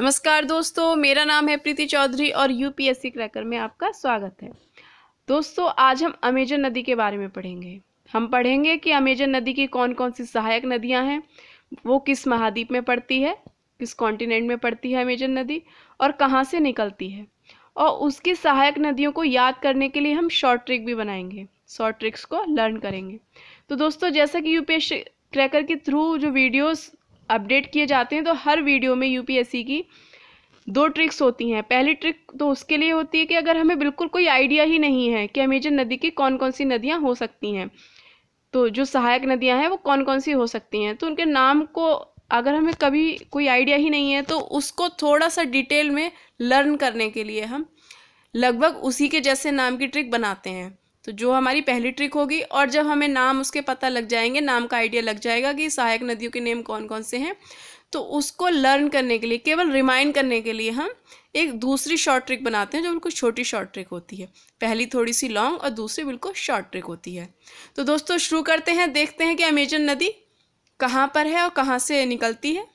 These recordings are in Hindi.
नमस्कार दोस्तों मेरा नाम है प्रीति चौधरी और यूपीएससी क्रैकर में आपका स्वागत है दोस्तों आज हम अमेजन नदी के बारे में पढ़ेंगे हम पढ़ेंगे कि अमेजन नदी की कौन कौन सी सहायक नदियां हैं वो किस महाद्वीप में पड़ती है किस कॉन्टिनेंट में पड़ती है अमेजन नदी और कहाँ से निकलती है और उसकी सहायक नदियों को याद करने के लिए हम शॉर्ट ट्रिक भी बनाएंगे शॉर्ट ट्रिक्स को लर्न करेंगे तो दोस्तों जैसा कि यूपीएससी क्रैकर के थ्रू जो वीडियोस अपडेट किए जाते हैं तो हर वीडियो में यूपीएससी की दो ट्रिक्स होती हैं पहली ट्रिक तो उसके लिए होती है कि अगर हमें बिल्कुल कोई आइडिया ही नहीं है कि अमेजन नदी की कौन कौन सी नदियाँ हो सकती हैं तो जो सहायक नदियाँ हैं वो कौन कौन सी हो सकती हैं तो उनके नाम को अगर हमें कभी कोई आइडिया ही नहीं है तो उसको थोड़ा सा डिटेल में लर्न करने के लिए हम लगभग उसी के जैसे नाम की ट्रिक बनाते हैं तो जो हमारी पहली ट्रिक होगी और जब हमें नाम उसके पता लग जाएंगे नाम का आइडिया लग जाएगा कि सहायक नदियों के नेम कौन कौन से हैं तो उसको लर्न करने के लिए केवल रिमाइंड करने के लिए हम एक दूसरी शॉर्ट ट्रिक बनाते हैं जो बिल्कुल छोटी शॉर्ट ट्रिक होती है पहली थोड़ी सी लॉन्ग और दूसरी बिल्कुल शॉर्ट ट्रिक होती है तो दोस्तों शुरू करते हैं देखते हैं कि अमेजन नदी कहाँ पर है और कहाँ से निकलती है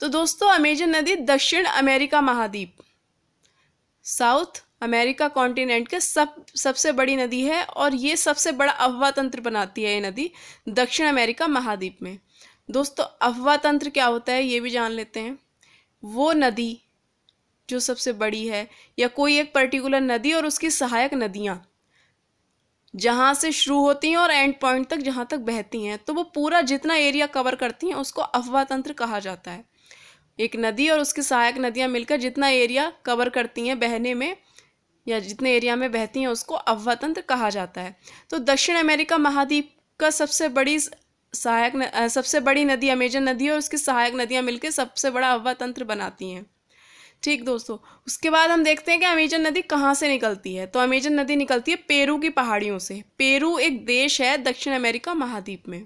तो दोस्तों अमेजन नदी दक्षिण अमेरिका महाद्वीप साउथ अमेरिका कॉन्टिनेंट के सब सबसे बड़ी नदी है और ये सबसे बड़ा अफवाह तंत्र बनाती है ये नदी दक्षिण अमेरिका महाद्वीप में दोस्तों अफवाह तंत्र क्या होता है ये भी जान लेते हैं वो नदी जो सबसे बड़ी है या कोई एक पर्टिकुलर नदी और उसकी सहायक नदियाँ जहाँ से शुरू होती हैं और एंड पॉइंट तक जहाँ तक बहती हैं तो वो पूरा जितना एरिया कवर करती हैं उसको अफवाह तंत्र कहा जाता है एक नदी और उसकी सहायक नदियाँ मिलकर जितना एरिया कवर करती हैं बहने में या जितने एरिया में बहती हैं उसको अवतंत्र कहा जाता है तो दक्षिण अमेरिका महाद्वीप का सबसे बड़ी सहायक सबसे बड़ी नदी अमेजन नदी है और उसकी सहायक नदियाँ मिलकर सबसे बड़ा अवतंत्र बनाती हैं ठीक दोस्तों उसके बाद हम देखते हैं कि अमेजन नदी कहाँ से निकलती है तो अमेजन नदी निकलती है पेरू की पहाड़ियों से पेरू एक देश है दक्षिण अमेरिका महाद्वीप में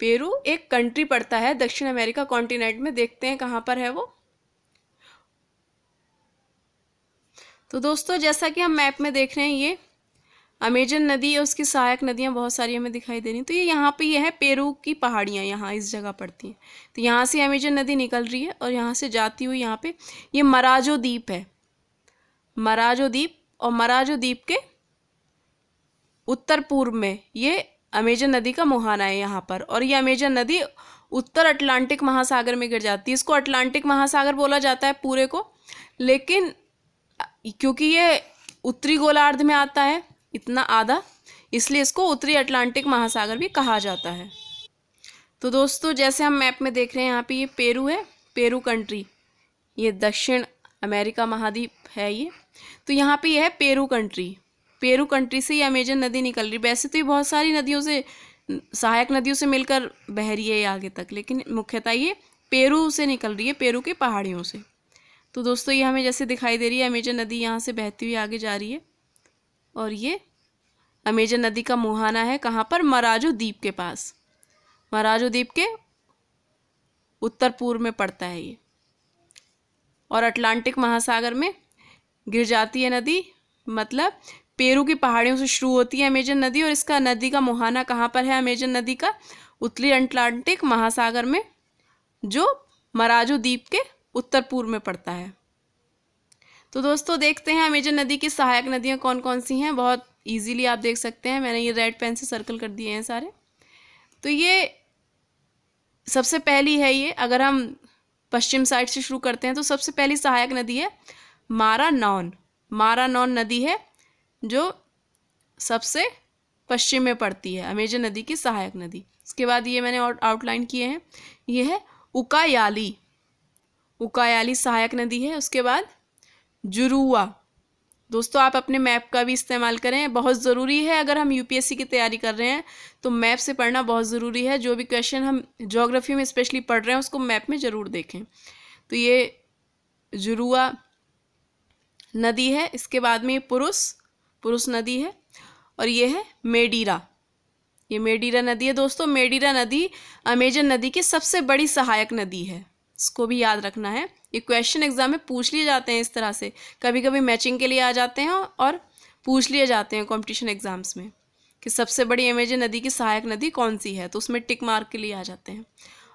पेरू एक कंट्री पड़ता है दक्षिण अमेरिका कॉन्टिनेंट में देखते हैं कहाँ पर है वो तो दोस्तों जैसा कि हम मैप में देख रहे हैं ये अमेजन नदी और उसकी सहायक नदियाँ बहुत सारी हमें दिखाई दे रही हैं तो ये यहाँ पे ये है पेरू की पहाड़ियाँ यहाँ इस जगह पड़ती हैं तो यहाँ से अमेजन नदी निकल रही है और यहाँ से जाती हुई यहाँ पे ये मराजो द्वीप है मराजो द्वीप और मराजो द्वीप के उत्तर पूर्व में ये अमेजन नदी का मुहाना है यहाँ पर और ये अमेजन नदी उत्तर अटलांटिक महासागर में गिर जाती है इसको अटलांटिक महासागर बोला जाता है पूरे को लेकिन क्योंकि ये उत्तरी गोलार्ध में आता है इतना आधा इसलिए इसको उत्तरी अटलांटिक महासागर भी कहा जाता है तो दोस्तों जैसे हम मैप में देख रहे हैं यहाँ पे ये पेरू है पेरू कंट्री ये दक्षिण अमेरिका महाद्वीप है ये तो यहाँ पे ये है पेरू कंट्री पेरू कंट्री से ये अमेजन नदी निकल रही वैसे तो ये बहुत सारी नदियों से सहायक नदियों से मिलकर बह रही है आगे तक लेकिन मुख्यतः ये पेरू से निकल रही है पेरू के पहाड़ियों से तो दोस्तों ये हमें जैसे दिखाई दे रही है अमेजन नदी यहाँ से बहती हुई आगे जा रही है और ये अमेजन नदी का मुहाना है कहाँ पर मराजो द्वीप के पास मराजो द्वीप के उत्तर पूर्व में पड़ता है ये और अटलांटिक महासागर में गिर जाती है नदी मतलब पेरू की पहाड़ियों से शुरू होती है अमेजन नदी और इसका नदी का मुहाना कहाँ पर है अमेजन नदी का उत्तरी अटलांटिक महासागर में जो मराजो द्वीप के उत्तर पूर्व में पड़ता है तो दोस्तों देखते हैं अमेजन नदी की सहायक नदियाँ कौन कौन सी हैं बहुत ईजीली आप देख सकते हैं मैंने ये रेड पेन से सर्कल कर दिए हैं सारे तो ये सबसे पहली है ये अगर हम पश्चिम साइड से शुरू करते हैं तो सबसे पहली सहायक नदी है मारा नॉन मारा नॉन नदी है जो सबसे पश्चिम में पड़ती है अमेजन नदी की सहायक नदी इसके बाद ये मैंने आउटलाइन किए हैं ये है उकायाली उकायाली सहायक नदी है उसके बाद जुरुआ दोस्तों आप अपने मैप का भी इस्तेमाल करें बहुत ज़रूरी है अगर हम यूपीएससी की तैयारी कर रहे हैं तो मैप से पढ़ना बहुत ज़रूरी है जो भी क्वेश्चन हम जोग्राफी में स्पेशली पढ़ रहे हैं उसको मैप में ज़रूर देखें तो ये जुरुआ नदी है इसके बाद में ये पुरुष पुरुष नदी है और ये है मेडीरा ये मेडीरा नदी है दोस्तों मेडीरा नदी अमेजन नदी की सबसे बड़ी सहायक नदी है इसको भी याद रखना है ये क्वेश्चन एग्जाम में पूछ लिए जाते हैं इस तरह से कभी कभी मैचिंग के लिए आ जाते हैं और पूछ लिए जाते हैं कॉम्पिटिशन एग्जाम्स में कि सबसे बड़ी इमेज नदी की सहायक नदी कौन सी है तो उसमें टिक मार्क के लिए आ जाते हैं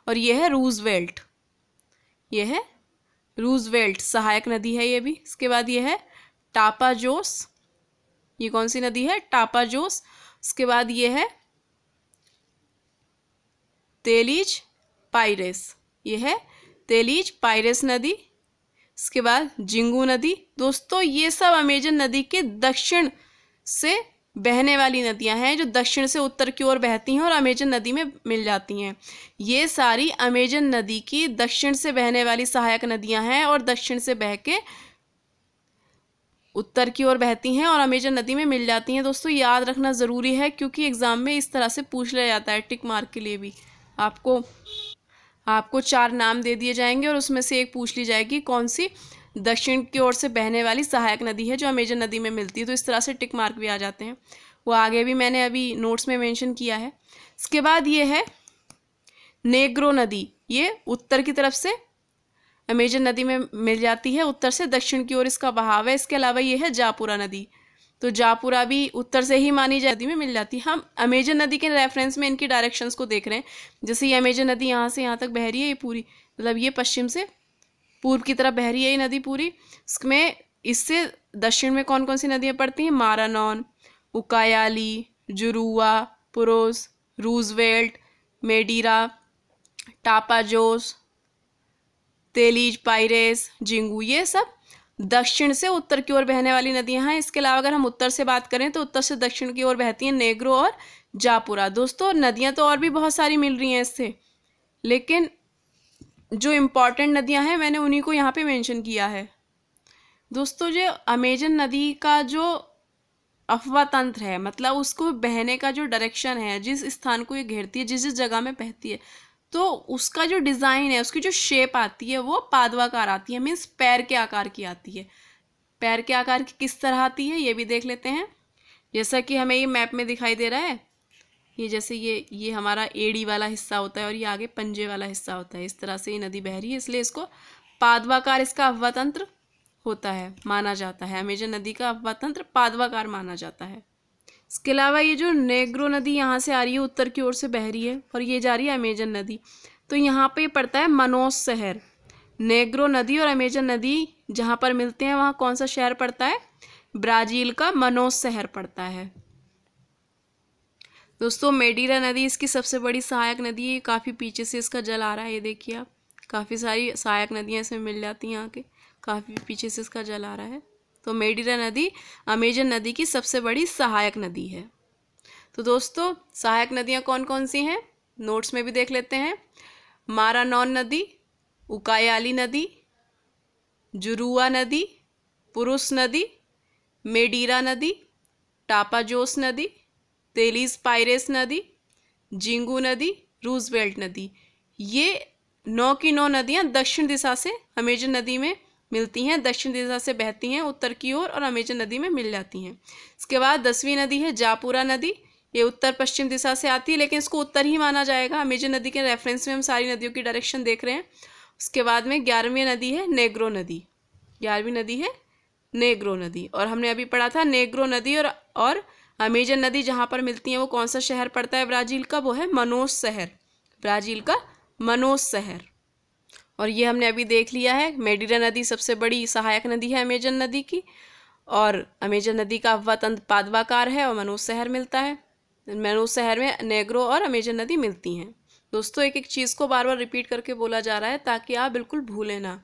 और यह है रूजवेल्ट यह है रूजवेल्ट सहायक नदी है ये भी इसके बाद यह है टापा जोस ये कौन सी नदी है टापा जोस उसके बाद यह है तेलीज पाइरेस ये है तेलीज पायरस नदी इसके बाद जिंगू नदी दोस्तों ये सब अमेजन नदी के दक्षिण से बहने वाली नदियां हैं जो दक्षिण से उत्तर की ओर बहती हैं और अमेजन नदी में मिल जाती हैं ये सारी अमेजन नदी की दक्षिण से बहने वाली सहायक नदियां हैं और दक्षिण से बह के उत्तर की ओर बहती हैं और अमेजन नदी में मिल जाती हैं दोस्तों याद रखना ज़रूरी है क्योंकि एग्ज़ाम में इस तरह से पूछ लिया जाता है टिक मार्क के लिए भी आपको आपको चार नाम दे दिए जाएंगे और उसमें से एक पूछ ली जाएगी कौन सी दक्षिण की ओर से बहने वाली सहायक नदी है जो अमेजन नदी में मिलती है तो इस तरह से टिक मार्क भी आ जाते हैं वो आगे भी मैंने अभी नोट्स में मेंशन किया है इसके बाद ये है नेग्रो नदी ये उत्तर की तरफ से अमेजन नदी में मिल जाती है उत्तर से दक्षिण की ओर इसका बहाव है इसके अलावा ये है जापुरा नदी तो जापुरा भी उत्तर से ही मानी जाती में मिल जाती है हम अमेजन नदी के रेफरेंस में इनकी डायरेक्शंस को देख रहे हैं जैसे ये अमेजन नदी यहाँ से यहाँ तक बह रही है ये पूरी मतलब ये पश्चिम से पूर्व की तरफ बह रही है ये नदी पूरी इसमें इससे दक्षिण में कौन कौन सी नदियाँ पड़ती हैं मारानौन उकायाली जुरुआ पुरोस रूजवेल्ट मेडीरा टापाजोस तेलीज पायरेस जिंगू ये सब दक्षिण से उत्तर की ओर बहने वाली नदियां हैं इसके अलावा अगर हम उत्तर से बात करें तो उत्तर से दक्षिण की ओर बहती हैं नेग्रो और जापुरा दोस्तों नदियां तो और भी बहुत सारी मिल रही हैं इससे लेकिन जो इम्पॉर्टेंट नदियां हैं मैंने उन्हीं को यहाँ पे मेंशन किया है दोस्तों जो अमेजन नदी का जो अफवा तंत्र है मतलब उसको बहने का जो डायरेक्शन है जिस स्थान को ये घेरती है जिस जिस जगह में बहती है तो उसका जो डिज़ाइन है उसकी जो शेप आती है वो पादवाकार आती है मीन्स पैर के आकार की आती है पैर के आकार की किस तरह आती है ये भी देख लेते हैं जैसा कि हमें ये मैप में दिखाई दे रहा है ये जैसे ये ये हमारा एड़ी वाला हिस्सा होता है और ये आगे पंजे वाला हिस्सा होता है इस तरह से ये नदी बह रही है इसलिए इसको पादवाकार इसका अव्वातंत्र होता है माना जाता है अमेजन नदी का अव्वातंत्र पादवाकार माना जाता है इसके अलावा ये जो नेग्रो नदी यहाँ से आ रही है उत्तर की ओर से बह रही है और ये जा रही है अमेजन नदी तो यहाँ पे पड़ता है मनोज शहर नेग्रो नदी और अमेजन नदी जहाँ पर मिलते हैं वहाँ कौन सा शहर पड़ता है ब्राज़ील का मनोज शहर पड़ता है दोस्तों मेडीरा नदी इसकी सबसे बड़ी सहायक नदी है काफ़ी पीछे से इसका जल आ रहा है ये देखिए आप काफ़ी सारी सहायक नदियाँ इसमें मिल जाती हैं यहाँ के काफ़ी पीछे से इसका जल आ रहा है तो मेडिरा नदी अमेजन नदी की सबसे बड़ी सहायक नदी है तो दोस्तों सहायक नदियाँ कौन कौन सी हैं नोट्स में भी देख लेते हैं मारानौन नदी उकायाली नदी जुरुआ नदी पुरुष नदी मेडीरा नदी टापाजोस नदी तेलीस पायरेस नदी जिंगू नदी रूजबेल्ट नदी ये नौ की नौ नदियाँ दक्षिण दिशा से अमेजन नदी में मिलती हैं दक्षिण दिशा से बहती हैं उत्तर की ओर और, और अमेजन नदी में मिल जाती हैं इसके बाद दसवीं नदी है जापुरा नदी ये उत्तर पश्चिम दिशा से आती है लेकिन इसको उत्तर ही माना जाएगा अमेजन नदी के रेफरेंस में हम सारी नदियों की डायरेक्शन देख रहे हैं उसके बाद में ग्यारहवीं नदी है नेग्रो नदी ग्यारहवीं नदी है नेग्रो नदी और हमने अभी पढ़ा था नेग्रो नदी और और अमेजन नदी जहाँ पर मिलती है वो कौन सा शहर पड़ता है ब्राज़ील का वो है मनोज शहर ब्राज़ील का मनोज शहर और ये हमने अभी देख लिया है मेडिरा नदी सबसे बड़ी सहायक नदी है अमेजन नदी की और अमेजन नदी का अव्वा तंद पादवाकार है और मनोज शहर मिलता है मनोज शहर में नेग्रो और अमेजन नदी मिलती हैं दोस्तों एक एक चीज़ को बार बार रिपीट करके बोला जा रहा है ताकि आप बिल्कुल भूलें ना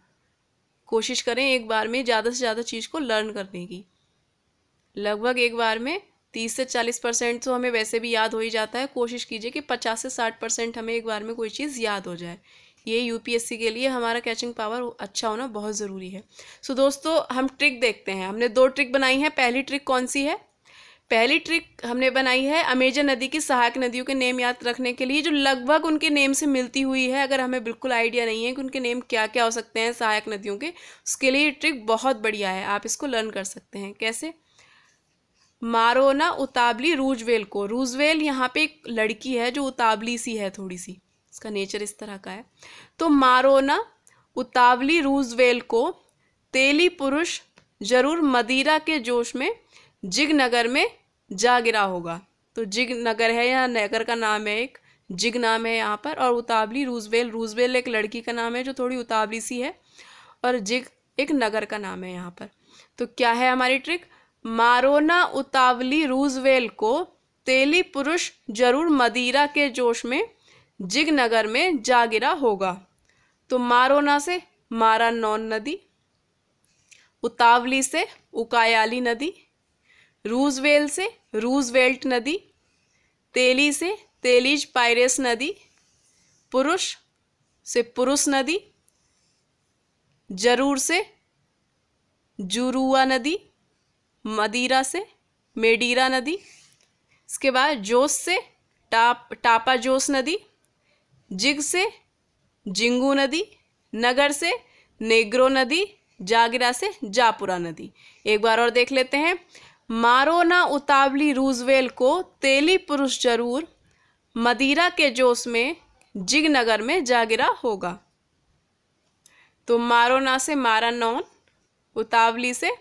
कोशिश करें एक बार में ज़्यादा से ज़्यादा चीज़ को लर्न करने की लगभग एक बार में तीस से चालीस परसेंट तो हमें वैसे भी याद हो ही जाता है कोशिश कीजिए कि पचास से साठ परसेंट हमें एक बार में कोई चीज़ याद हो जाए ये यूपीएससी के लिए हमारा कैचिंग पावर अच्छा होना बहुत ज़रूरी है सो so, दोस्तों हम ट्रिक देखते हैं हमने दो ट्रिक बनाई हैं पहली ट्रिक कौन सी है पहली ट्रिक हमने बनाई है अमेजन नदी की सहायक नदियों के नेम याद रखने के लिए जो लगभग उनके नेम से मिलती हुई है अगर हमें बिल्कुल आइडिया नहीं है कि उनके नेम क्या क्या हो सकते हैं सहायक नदियों के उसके लिए ट्रिक बहुत बढ़िया है आप इसको लर्न कर सकते हैं कैसे मारोना उताबली रूजवेल को रूजवेल यहाँ पे एक लड़की है जो उताबली सी है थोड़ी सी उसका नेचर इस तरह का है तो मारोना उतावली रूजवेल को तेली पुरुष जरूर मदीरा के जोश में जिग नगर में जा गिरा होगा तो जिग नगर है या नगर का नाम है एक जिग नाम है यहाँ पर और उतावली रूजवेल रूजवेल एक लड़की का नाम है जो थोड़ी उतावली सी है और जिग एक नगर का नाम है यहाँ पर तो क्या है हमारी ट्रिक मारोना उतावली रूजवेल को तेली पुरुष जरूर मदीरा के जोश में जिग नगर में जा गिरा होगा तो मारोना से मारा नॉन नदी उतावली से उकायाली नदी रूजवेल से रूजवेल्ट नदी तेली से तेलीज पायरेस नदी पुरुष से पुरुष नदी जरूर से जुरुआ नदी मदीरा से मेडीरा नदी इसके बाद जोश से टाप टापा जोश नदी जिग से जिंगू नदी नगर से नेग्रो नदी जागिरा से जापुरा नदी एक बार और देख लेते हैं मारो ना उतावली रूजवेल को तेली पुरुष जरूर मदीरा के जोश में जिग नगर में जागिरा होगा तो मारो ना से मारा नॉन उतावली से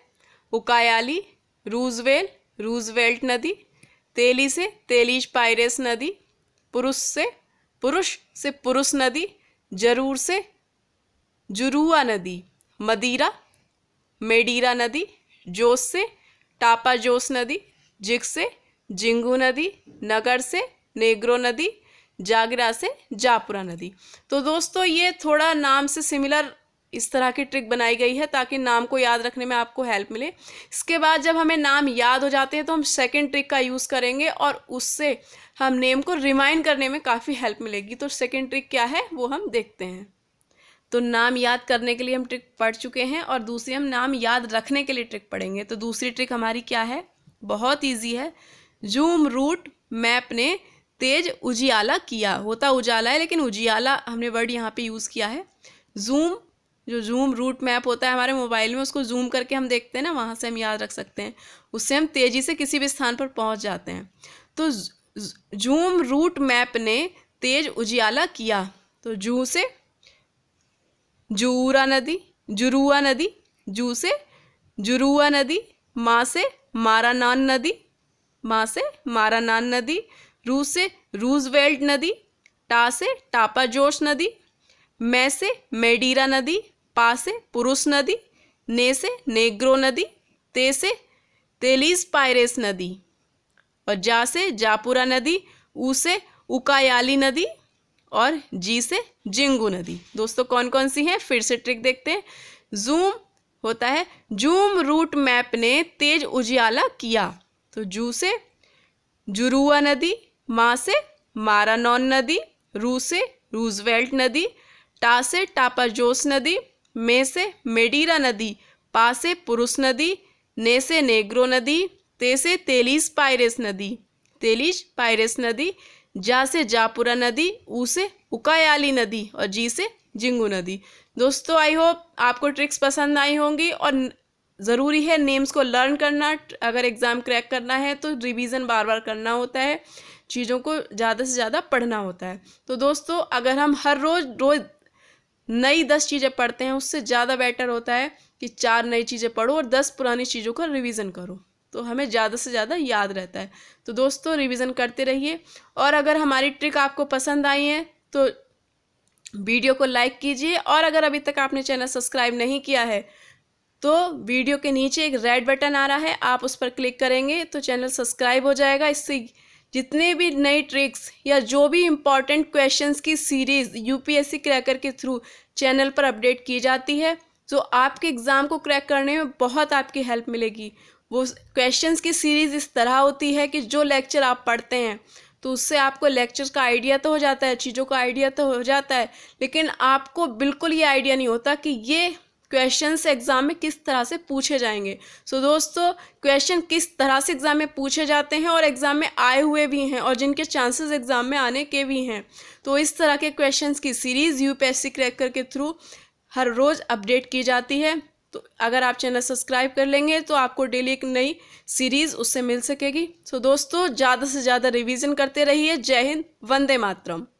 उकायाली रूजवेल रूजवेल्ट नदी तेली से तेलीज पायरेस नदी पुरुष से पुरुष से पुरुष नदी जरूर से जुरुआ नदी मदीरा मेडीरा नदी जोश से टापा जोश नदी जिग से जिंगू नदी नगर से नेग्रो नदी जागरा से जापुरा नदी तो दोस्तों ये थोड़ा नाम से सिमिलर इस तरह की ट्रिक बनाई गई है ताकि नाम को याद रखने में आपको हेल्प मिले इसके बाद जब हमें नाम याद हो जाते हैं तो हम सेकेंड ट्रिक का यूज़ करेंगे और उससे हम नेम को रिमाइंड करने में काफ़ी हेल्प मिलेगी तो सेकेंड ट्रिक क्या है वो हम देखते हैं तो नाम याद करने के लिए हम ट्रिक पढ़ चुके हैं और दूसरी हम नाम याद रखने के लिए ट्रिक पढ़ेंगे तो दूसरी ट्रिक हमारी क्या है बहुत ईजी है जूम रूट मैप ने तेज उजियाला किया होता उजाला है लेकिन उजियाला हमने वर्ड यहाँ पे यूज़ किया है जूम जो जूम रूट मैप होता है हमारे मोबाइल में उसको जूम करके हम देखते हैं ना वहाँ से हम याद रख सकते हैं उससे हम तेज़ी से किसी भी स्थान पर पहुँच जाते हैं तो जूम रूट मैप ने तेज उजियाला किया तो जू से जूरा नदी जुरुआ नदी जू से जुरुआ नदी माँ से मारानान नदी माँ से मारानान नदी रू से रूजवेल्ट नदी टा से टापा जोश नदी मैं से मेडीरा नदी पा से पुरुष नदी ने से नेग्रो नदी ते से तेलीस पायरेस नदी और जा से जापुरा नदी ऊ से उकायाली नदी और जी से जिंगू नदी दोस्तों कौन कौन सी हैं फिर से ट्रिक देखते हैं जूम होता है जूम रूट मैप ने तेज उजियाला किया तो जू से जुरुआ नदी माँ से मारानॉन नदी रू से रूजवेल्ट नदी टा से टापाजोस नदी में से मेडीरा नदी पा से पुरुष नदी ने से नेग्रो नदी ते से तेलीस पायरेस नदी तेलीस पायरेस नदी जा से जापुरा नदी ऊ से उकायाली नदी और जी से जिंगू नदी दोस्तों आई होप आपको ट्रिक्स पसंद आई होंगी और ज़रूरी है नेम्स को लर्न करना अगर एग्ज़ाम क्रैक करना है तो रिवीजन बार बार करना होता है चीज़ों को ज़्यादा से ज़्यादा पढ़ना होता है तो दोस्तों अगर हम हर रोज़ रोज़ नई दस चीज़ें पढ़ते हैं उससे ज़्यादा बेटर होता है कि चार नई चीज़ें पढ़ो और दस पुरानी चीज़ों का रिवीजन करो तो हमें ज़्यादा से ज़्यादा याद रहता है तो दोस्तों रिवीजन करते रहिए और अगर हमारी ट्रिक आपको पसंद आई है तो वीडियो को लाइक कीजिए और अगर अभी तक आपने चैनल सब्सक्राइब नहीं किया है तो वीडियो के नीचे एक रेड बटन आ रहा है आप उस पर क्लिक करेंगे तो चैनल सब्सक्राइब हो जाएगा इससे जितने भी नई ट्रिक्स या जो भी इम्पॉर्टेंट क्वेश्चंस की सीरीज़ यूपीएससी क्रैकर के थ्रू चैनल पर अपडेट की जाती है जो आपके एग्ज़ाम को क्रैक करने में बहुत आपकी हेल्प मिलेगी वो क्वेश्चंस की सीरीज़ इस तरह होती है कि जो लेक्चर आप पढ़ते हैं तो उससे आपको लेक्चर का आइडिया तो हो जाता है चीज़ों का आइडिया तो हो जाता है लेकिन आपको बिल्कुल ये आइडिया नहीं होता कि ये क्वेश्चन एग्ज़ाम में किस तरह से पूछे जाएंगे सो so, दोस्तों क्वेश्चन किस तरह से एग्ज़ाम में पूछे जाते हैं और एग्ज़ाम में आए हुए भी हैं और जिनके चांसेस एग्ज़ाम में आने के भी हैं तो इस तरह के क्वेश्चंस की सीरीज़ यू पी क्रैकर के थ्रू हर रोज़ अपडेट की जाती है तो अगर आप चैनल सब्सक्राइब कर लेंगे तो आपको डेली एक नई सीरीज़ उससे मिल सकेगी सो so, दोस्तों ज़्यादा से ज़्यादा रिवीजन करते रहिए जय हिंद वंदे मातरम